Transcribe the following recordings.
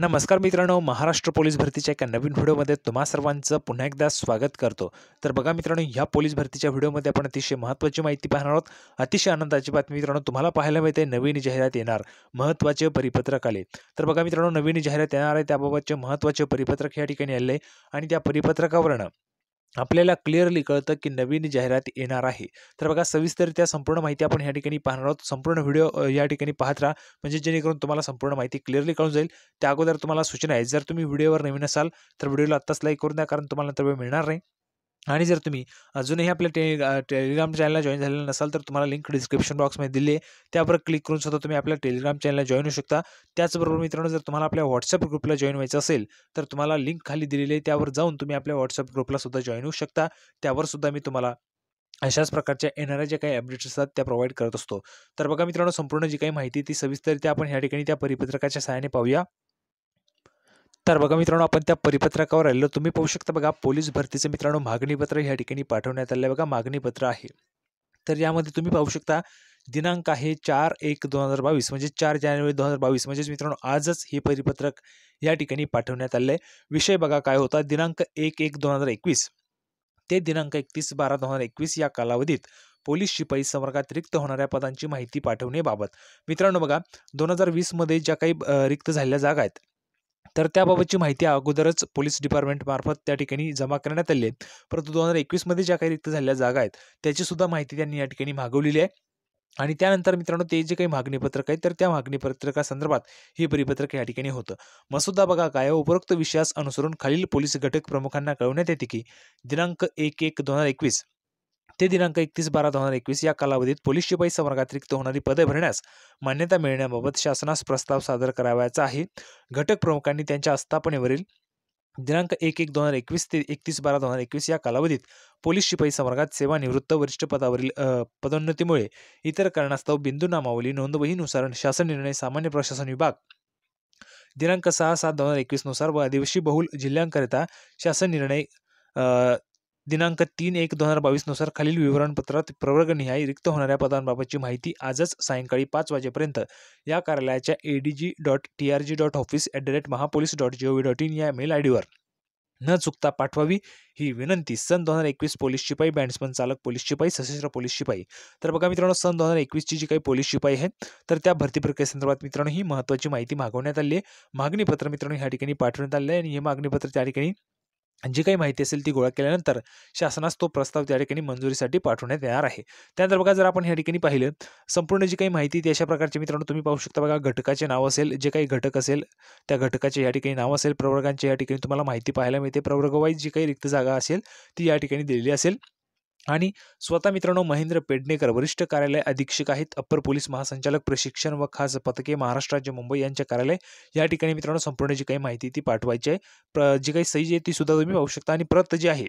नमस्कार मित्रांनो महाराष्ट्र पोलीस भरतीच्या एका नवीन व्हिडिओमध्ये तुम्हा सर्वांचं पुन्हा एकदा स्वागत करतो तर बघा मित्रांनो या पोलीस भरतीच्या व्हिडिओमध्ये आपण अतिशय महत्त्वाची माहिती पाहणार आहोत अतिशय आनंदाची बातमी मित्रांनो तुम्हाला पाहायला मिळते नवीन जाहिरात येणार महत्त्वाचे परिपत्रक आले तर बघा मित्रांनो नवीन जाहिरात येणार आहे त्याबाबतचे महत्त्वाचे परिपत्रक या ठिकाणी आले आणि त्या परिपत्रकावरनं आपल्याला क्लिअरली कळतं की नवीन जाहिरात येणार आहे तर बघा सविस्तरित्या संपूर्ण माहिती आपण या ठिकाणी पाहणार आहोत संपूर्ण व्हिडिओ या ठिकाणी पाहत राहा म्हणजे जेणेकरून तुम्हाला संपूर्ण माहिती क्लिअरली कळून जाईल त्या अगोदर तुम्हाला सूचना आहे जर तुम्ही व्हिडिओवर नवीन असाल तर व्हिडिओला आत्ताच लाईक करून द्या कारण तुम्हाला नंतर वेळ मिळणार नाही आणि जर तुम्ही अजूनही आपल्या टे टेलिग्राम चॅनलला जॉईन झालेलं नसाल तर तुम्हाला लिंक डिस्क्रिप्शन बॉक्समध्ये दिली आहे त्यावर क्लिक करून सुद्धा तुम्ही आपल्या टेलिग्राम चॅनलला जॉईन होऊ शकता त्याचबरोबर मित्रांनो जर तुम्हाला आपल्या व्हॉट्सअप ग्रुपला जॉईन व्हायचं असेल तर तुम्हाला लिंक खाली दिलेली आहे त्यावर जाऊन तुम्ही आपल्या व्हॉट्सअप ग्रुपला सुद्धा जॉईन होऊ शकता त्यावर सुद्धा मी तुम्हाला अशाच प्रकारच्या येणाऱ्या ज्या काही अपडेट्स असतात त्या प्रोव्हाइड करत असतो तर बघा मित्रांनो संपूर्ण जी काही माहिती ती सविस्तर आपण ह्या ठिकाणी त्या परिपत्रकाच्या सहाय्याने पाहूया तर बघा मित्रांनो आपण त्या परिपत्रकावर आलेलो तुम्ही पाहू शकता बघा पोलीस भरतीचं मित्रांनो मागणीपत्र या ठिकाणी पाठवण्यात आलं बघा मागणीपत्र आहे तर यामध्ये तुम्ही पाहू शकता दिनांक आहे चार एक दोन हजार बावीस म्हणजे चार जानेवारी दोन हजार बावीस म्हणजेच मित्रांनो आजच हे परिपत्रक या ठिकाणी पाठवण्यात आले विषय बघा काय होता दिनांक एक एक दोन हजार एकवीस ते दिनांक एकतीस बारा दोन हजार एकवीस या कालावधीत पोलीस शिपाई संवर्गात रिक्त होणाऱ्या पदांची माहिती पाठवणेबाबत मित्रांनो बघा दोन हजार वीसमध्ये ज्या काही रिक्त झालेल्या जागा आहेत तर त्याबाबतची माहिती अगोदरच पोलीस डिपार्टमेंटमार्फत त्या ठिकाणी जमा करण्यात आली आहे परंतु दोन हजार एकवीसमध्ये ज्या काही रिक्त झालेल्या जागा आहेत त्याचीसुद्धा माहिती त्यांनी या ठिकाणी मागवलेली आहे आणि त्यानंतर मित्रांनो ते जे काही मागणी पत्रक आहे तर त्या मागणी पत्रकासंदर्भात हे परिपत्रक या ठिकाणी होतं मसुदा बघा काय उपरोक्त विषयास अनुसरून खालील पोलीस घटक प्रमुखांना कळवण्यात येते की दिनांक एक एक दोन हजार एकवीस ते दिनांक एकतीस बारा दोन हजार एकवीस या कालावधीत पोलीस शिपाई संवर्गातिरिक्त होणारी पदे भरण्यास मान्यता मिळण्याबाबत शासनास प्रस्ताव सादर करावायचा आहे घटक प्रमुखांनी त्यांच्या आस्थापनेवरील दिनांक एक एक दोन हजार एकवीस ते एकतीस बारा दोन हजार एकवीस या कालावधीत पोलीस शिपाई संवर्गात सेवानिवृत्त वरिष्ठ पदावरील पदोन्नतीमुळे इतर कारणास्तव बिंदू नामावली नोंदवहीनुसार शासन निर्णय सामान्य प्रशासन विभाग दिनांक सहा सात दोन हजार एकवीसनुसार व आदिवासी बहुल जिल्ह्यांकरिता शासन निर्णय दिनांक तीन एक दोन हजार बावीसनुसार खालील विवरणपत्रात प्रवर्गनिहाय रिक्त होणाऱ्या पदांबाबतची माहिती आजच सायंकाळी पाच वाजेपर्यंत या कार्यालयाच्या A D G dot T R G dot office at the rate Mahapolice dot G O V dot in या मेल आय डीवर न चुकता पाठवावी ही विनंती सन दोन हजार एकवीस पोलीस शिपाई बँड्समन चालक पोलीस शिपाई सशस्त्र पोलीस शिपाई तर बघा मित्रांनो सन दोन हजार एकवीसची जी काही पोलीस शिपाई आहे तर त्या भरती प्रक्रियेसंदर्भात मित्रांनो ही महत्त्वाची माहिती मागवण्यात आली आहे मागणीपत्र मित्रांनो ह्या ठिकाणी पाठवण्यात आले आहे आणि हे मागणीपत्र त्या ठिकाणी जी काही माहिती असेल ती गोळा केल्यानंतर शासनास तो प्रस्ताव त्या ठिकाणी मंजुरीसाठी पाठवण्यात येणार आहे त्यानंतर बघा जर आपण या ठिकाणी पाहिलं संपूर्ण जी काही माहिती ती अशा प्रकारची मित्रांनो तुम्ही पाहू शकता बघा घटकाचे नाव असेल जे काही घटक असेल त्या घटकाचे या ठिकाणी नाव असेल प्रवर्गांचे या ठिकाणी तुम्हाला माहिती पाहायला मिळते प्रवर्गवाईज जी काही रिक्त जागा असेल ती या ठिकाणी दिलेली असेल आणि स्वतः मित्रांनो महेंद्र पेडणेकर वरिष्ठ कार्यालय अधीक्षक आहेत अप्पर पोलीस महासंचालक प्रशिक्षण व खास पथके महाराष्ट्र राज्य मुंबई यांच्या कार्यालय या ठिकाणी मित्रांनो संपूर्ण जी काही माहिती ती पाठवायची आहे प्र जी काही सही जी आहे ती सुद्धा तुम्ही पाहू शकता आणि प्रत जी आहे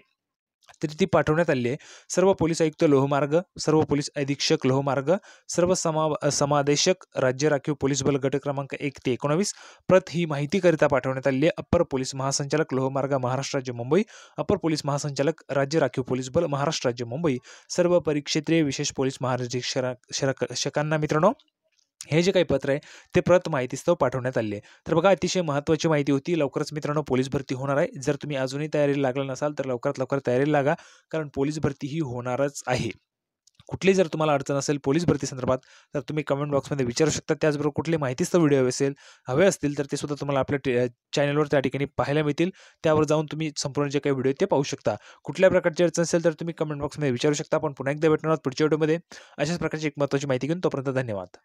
तरी ती पाठवण्यात आली आहे सर्व पोलीस आयुक्त लोहमार्ग सर्व पोलीस अधीक्षक लोहमार्ग सर्व समा समादेशक राज्य राखीव पोलीस बल गट क्रमांक एक ते एकोणावीस प्रत ही माहितीकरिता पाठवण्यात आली आहे अप्पर पोलीस महासंचालक लोहमार्ग महाराष्ट्र राज्य मुंबई अप्पर पोलीस महासंचालक राज्य राखीव पोलीस बल महाराष्ट्र राज्य मुंबई सर्व परिक्षेत्रीय विशेष पोलीस महानिरीक्षक शकांना मित्रांनो हे जे काही पत्र आहे ते प्रत माहितीस्तव पाठवण्यात आले आहे तर बघा अतिशय महत्त्वाची माहिती होती लवकरच मित्रांनो पोलीस भरती होणार आहे जर तुम्ही अजूनही तयारीला लागला नसाल तर लवकरात लवकर तयारीला लागा कारण पोलीस भरती ही होणारच आहे कुठली जर तुम्हाला अडचण असेल पोलीस भरती संदर्भात तर तुम्ही कमेंट बॉक्समध्ये विचारू शकता त्याचबरोबर कुठली माहितीस्तव व्हिडिओ असेल हवे असतील तर ते सुद्धा तुम्हाला आपल्या चॅनलवर त्या ठिकाणी पाहायला मिळतील त्यावर जाऊन तुम्ही संपूर्ण जे काही व्हिडिओ ते पाहू शकता कुठल्या प्रकारची अडचण असेल तर तुम्ही कमेंट बॉक्समध्ये विचारू शकता पण पुन्हा एकदा भेटणार पुढच्या व्हिडिओमध्ये अशाच प्रकारची एक महत्त्वाची माहिती घेऊन तोपर्यंत धन्यवाद